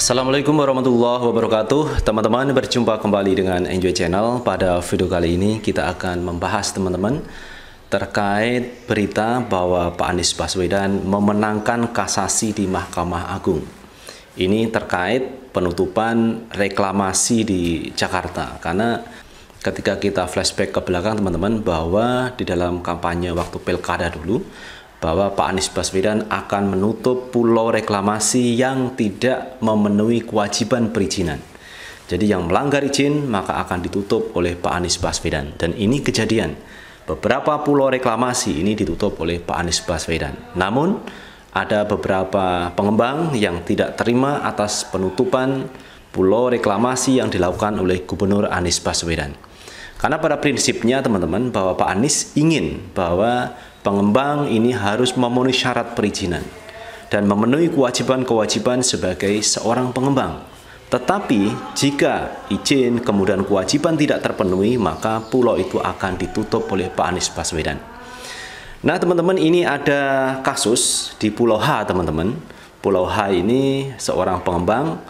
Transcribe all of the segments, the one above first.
Assalamualaikum warahmatullahi wabarakatuh Teman-teman berjumpa kembali dengan Enjoy Channel Pada video kali ini kita akan membahas teman-teman Terkait berita bahwa Pak Anies Baswedan memenangkan kasasi di Mahkamah Agung Ini terkait penutupan reklamasi di Jakarta Karena ketika kita flashback ke belakang teman-teman Bahwa di dalam kampanye waktu pilkada dulu bahwa Pak Anies Baswedan akan menutup pulau reklamasi yang tidak memenuhi kewajiban perizinan. Jadi yang melanggar izin maka akan ditutup oleh Pak Anies Baswedan dan ini kejadian. Beberapa pulau reklamasi ini ditutup oleh Pak Anies Baswedan. Namun ada beberapa pengembang yang tidak terima atas penutupan pulau reklamasi yang dilakukan oleh Gubernur Anies Baswedan. Karena pada prinsipnya teman-teman bahwa Pak Anies ingin bahwa Pengembang ini harus memenuhi syarat perizinan dan memenuhi kewajiban-kewajiban sebagai seorang pengembang. Tetapi jika izin kemudian kewajiban tidak terpenuhi, maka pulau itu akan ditutup oleh Pak Anies Baswedan. Nah, teman-teman, ini ada kasus di Pulau H, teman-teman. Pulau H ini seorang pengembang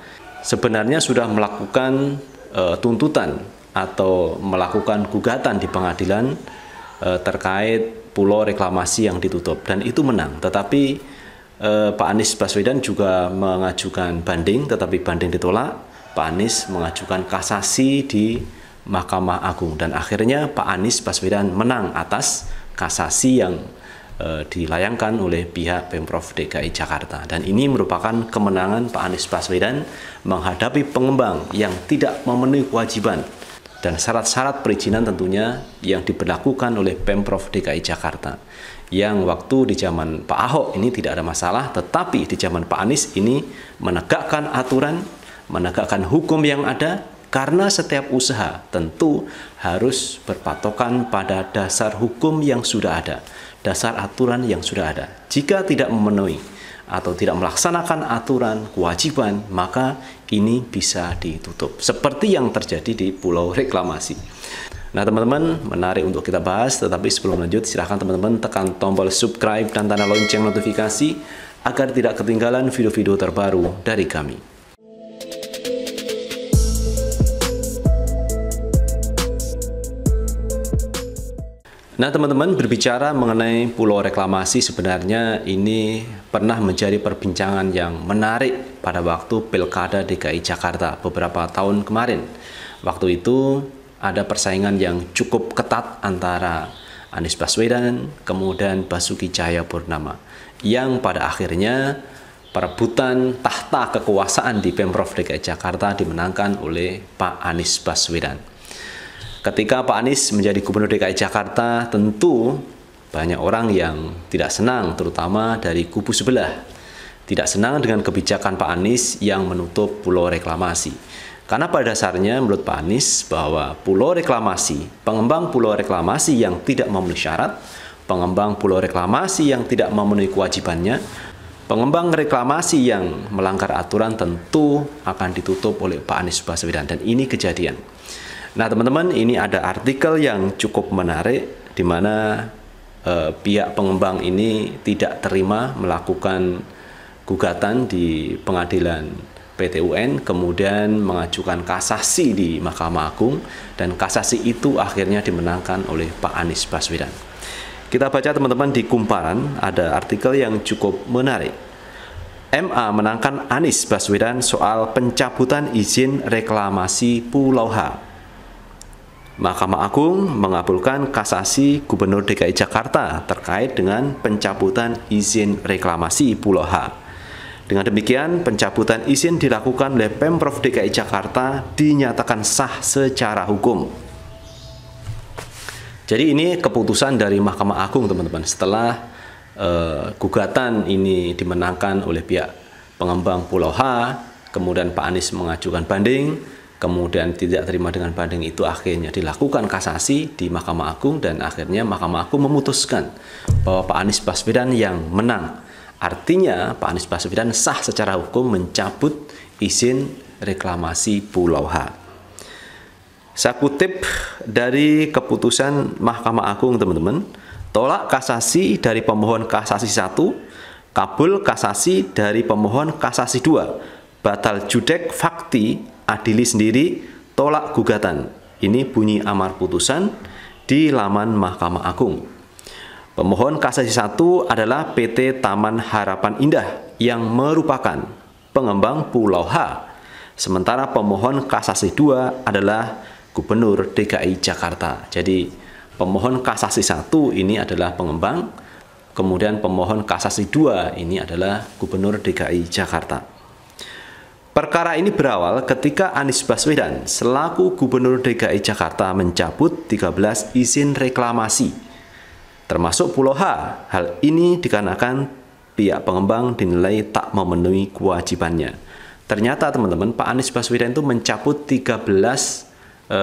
sebenarnya sudah melakukan e, tuntutan atau melakukan gugatan di pengadilan e, terkait pulau reklamasi yang ditutup dan itu menang. Tetapi eh, Pak Anies Baswedan juga mengajukan banding, tetapi banding ditolak. Pak Anies mengajukan kasasi di Mahkamah Agung dan akhirnya Pak Anies Baswedan menang atas kasasi yang eh, dilayangkan oleh pihak Pemprov DKI Jakarta dan ini merupakan kemenangan Pak Anies Baswedan menghadapi pengembang yang tidak memenuhi kewajiban dan syarat-syarat perizinan tentunya yang diberlakukan oleh Pemprov DKI Jakarta yang waktu di zaman Pak Ahok ini tidak ada masalah tetapi di zaman Pak Anies ini menegakkan aturan menegakkan hukum yang ada karena setiap usaha tentu harus berpatokan pada dasar hukum yang sudah ada dasar aturan yang sudah ada jika tidak memenuhi atau tidak melaksanakan aturan kewajiban, maka ini bisa ditutup. Seperti yang terjadi di Pulau Reklamasi. Nah teman-teman, menarik untuk kita bahas, tetapi sebelum lanjut silahkan teman-teman tekan tombol subscribe dan tanda lonceng notifikasi agar tidak ketinggalan video-video terbaru dari kami. Nah teman-teman berbicara mengenai pulau reklamasi sebenarnya ini pernah menjadi perbincangan yang menarik pada waktu Pilkada DKI Jakarta beberapa tahun kemarin. Waktu itu ada persaingan yang cukup ketat antara Anies Baswedan, kemudian Basuki Cahaya Purnama, yang pada akhirnya perebutan tahta kekuasaan di Pemprov DKI Jakarta dimenangkan oleh Pak Anies Baswedan. Ketika Pak Anies menjadi Gubernur DKI Jakarta, tentu banyak orang yang tidak senang, terutama dari kubu sebelah. Tidak senang dengan kebijakan Pak Anies yang menutup pulau reklamasi. Karena pada dasarnya menurut Pak Anies bahwa pulau reklamasi, pengembang pulau reklamasi yang tidak memenuhi syarat, pengembang pulau reklamasi yang tidak memenuhi kewajibannya, pengembang reklamasi yang melanggar aturan tentu akan ditutup oleh Pak Anies Baswedan dan ini kejadian. Nah, teman-teman, ini ada artikel yang cukup menarik di mana eh, pihak pengembang ini tidak terima melakukan gugatan di pengadilan PT UN kemudian mengajukan kasasi di Mahkamah Agung dan kasasi itu akhirnya dimenangkan oleh Pak Anies Baswedan. Kita baca teman-teman di Kumparan ada artikel yang cukup menarik. MA menangkan Anies Baswedan soal pencabutan izin reklamasi Pulau H Mahkamah Agung mengabulkan kasasi Gubernur DKI Jakarta terkait dengan pencabutan izin reklamasi Pulau H. Dengan demikian, pencabutan izin dilakukan oleh Pemprov DKI Jakarta dinyatakan sah secara hukum. Jadi ini keputusan dari Mahkamah Agung, teman-teman. Setelah eh, gugatan ini dimenangkan oleh pihak pengembang Pulau H, kemudian Pak Anies mengajukan banding, kemudian tidak terima dengan banding itu akhirnya dilakukan kasasi di Mahkamah Agung dan akhirnya Mahkamah Agung memutuskan bahwa Pak Anies Baswedan yang menang. Artinya Pak Anies Baswedan sah secara hukum mencabut izin reklamasi Pulau H. Saya kutip dari keputusan Mahkamah Agung teman-teman, tolak kasasi dari pemohon kasasi 1, kabul kasasi dari pemohon kasasi 2, batal judek fakti adili sendiri, tolak gugatan. Ini bunyi amar putusan di laman Mahkamah Agung. Pemohon kasasi satu adalah PT Taman Harapan Indah yang merupakan pengembang Pulau H. Sementara pemohon kasasi dua adalah Gubernur DKI Jakarta. Jadi pemohon kasasi satu ini adalah pengembang, kemudian pemohon kasasi dua ini adalah Gubernur DKI Jakarta. Perkara ini berawal ketika Anies Baswedan selaku Gubernur DKI Jakarta mencabut 13 izin reklamasi, termasuk Pulau H. Hal ini dikarenakan pihak pengembang dinilai tak memenuhi kewajibannya. Ternyata teman-teman, Pak Anies Baswedan itu mencabut 13 uh, e,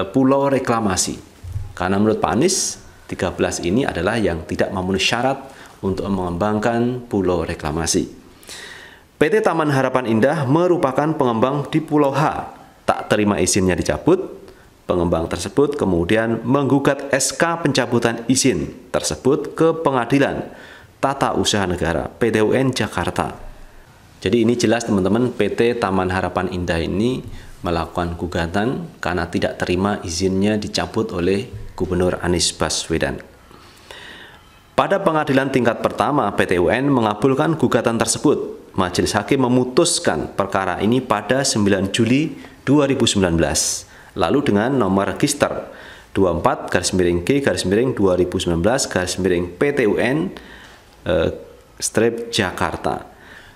pulau reklamasi. Karena menurut Pak Anies, 13 ini adalah yang tidak memenuhi syarat untuk mengembangkan pulau reklamasi. PT Taman Harapan Indah merupakan pengembang di Pulau H. Tak terima izinnya dicabut, pengembang tersebut kemudian menggugat SK pencabutan izin tersebut ke Pengadilan Tata Usaha Negara PT Jakarta. Jadi ini jelas teman-teman PT Taman Harapan Indah ini melakukan gugatan karena tidak terima izinnya dicabut oleh Gubernur Anies Baswedan. Pada pengadilan tingkat pertama, PTUN mengabulkan gugatan tersebut Majelis Hakim memutuskan perkara ini pada 9 Juli 2019 lalu dengan nomor register 24 garis miring G garis miring 2019 garis miring PTUN eh, strip Jakarta.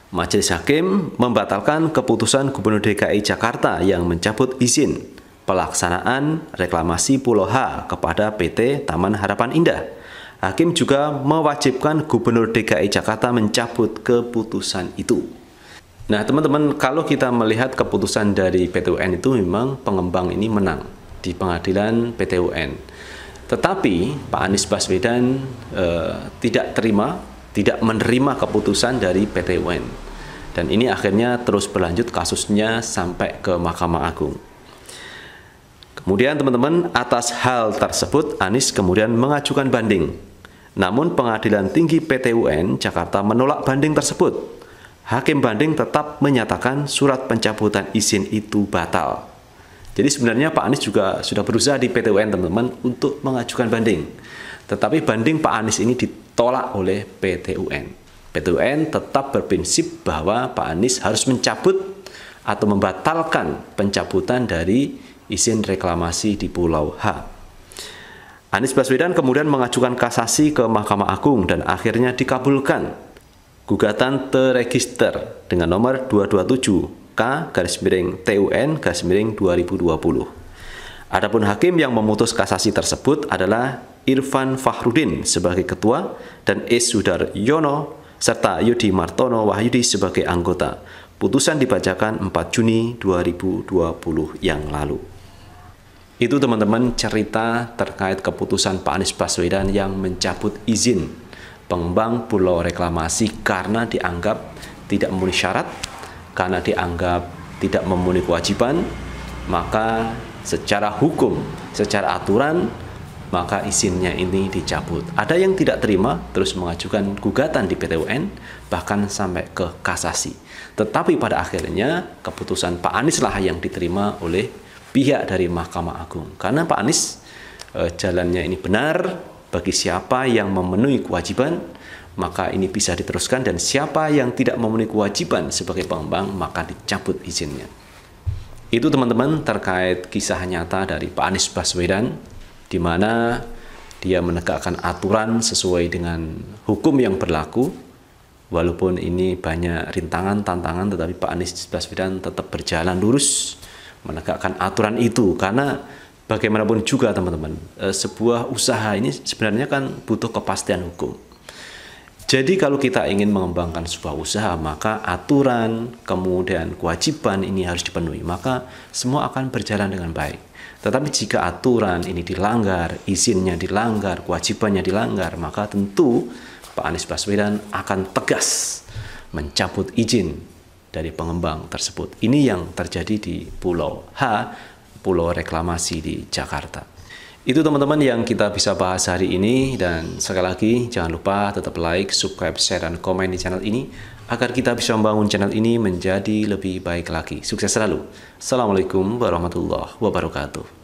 Majelis Hakim membatalkan keputusan Gubernur DKI Jakarta yang mencabut izin pelaksanaan reklamasi Pulau H kepada PT Taman Harapan Indah Hakim juga mewajibkan Gubernur DKI Jakarta mencabut keputusan itu. Nah, teman-teman, kalau kita melihat keputusan dari PTUN itu memang pengembang ini menang di pengadilan PTUN. Tetapi Pak Anies Baswedan e, tidak terima, tidak menerima keputusan dari PTUN. Dan ini akhirnya terus berlanjut kasusnya sampai ke Mahkamah Agung. Kemudian teman-teman, atas hal tersebut Anies kemudian mengajukan banding namun Pengadilan Tinggi PTUN Jakarta menolak banding tersebut. Hakim banding tetap menyatakan surat pencabutan izin itu batal. Jadi sebenarnya Pak Anies juga sudah berusaha di PTUN teman-teman untuk mengajukan banding. Tetapi banding Pak Anies ini ditolak oleh PTUN. PTUN tetap berprinsip bahwa Pak Anies harus mencabut atau membatalkan pencabutan dari izin reklamasi di Pulau H. Anies Baswedan kemudian mengajukan kasasi ke Mahkamah Agung dan akhirnya dikabulkan. Gugatan terregister dengan nomor 227 K garis miring TUN garis miring 2020. Adapun hakim yang memutus kasasi tersebut adalah Irfan Fahrudin sebagai ketua dan Es Yono serta Yudi Martono Wahyudi sebagai anggota. Putusan dibacakan 4 Juni 2020 yang lalu. Itu teman-teman cerita terkait keputusan Pak Anies Baswedan yang mencabut izin pengembang pulau reklamasi karena dianggap tidak memenuhi syarat, karena dianggap tidak memenuhi kewajiban, maka secara hukum, secara aturan maka izinnya ini dicabut. Ada yang tidak terima terus mengajukan gugatan di PTUN bahkan sampai ke kasasi. Tetapi pada akhirnya keputusan Pak Anies lah yang diterima oleh pihak dari Mahkamah Agung. Karena Pak Anies eh, jalannya ini benar bagi siapa yang memenuhi kewajiban maka ini bisa diteruskan dan siapa yang tidak memenuhi kewajiban sebagai pengembang maka dicabut izinnya. Itu teman-teman terkait kisah nyata dari Pak Anies Baswedan di mana dia menegakkan aturan sesuai dengan hukum yang berlaku walaupun ini banyak rintangan tantangan tetapi Pak Anies Baswedan tetap berjalan lurus menegakkan aturan itu karena bagaimanapun juga teman-teman e, sebuah usaha ini sebenarnya kan butuh kepastian hukum jadi kalau kita ingin mengembangkan sebuah usaha maka aturan kemudian kewajiban ini harus dipenuhi maka semua akan berjalan dengan baik tetapi jika aturan ini dilanggar izinnya dilanggar kewajibannya dilanggar maka tentu Pak Anies Baswedan akan tegas mencabut izin dari pengembang tersebut. Ini yang terjadi di Pulau H, Pulau Reklamasi di Jakarta. Itu teman-teman yang kita bisa bahas hari ini dan sekali lagi jangan lupa tetap like, subscribe, share, dan komen di channel ini agar kita bisa membangun channel ini menjadi lebih baik lagi. Sukses selalu. Assalamualaikum warahmatullahi wabarakatuh.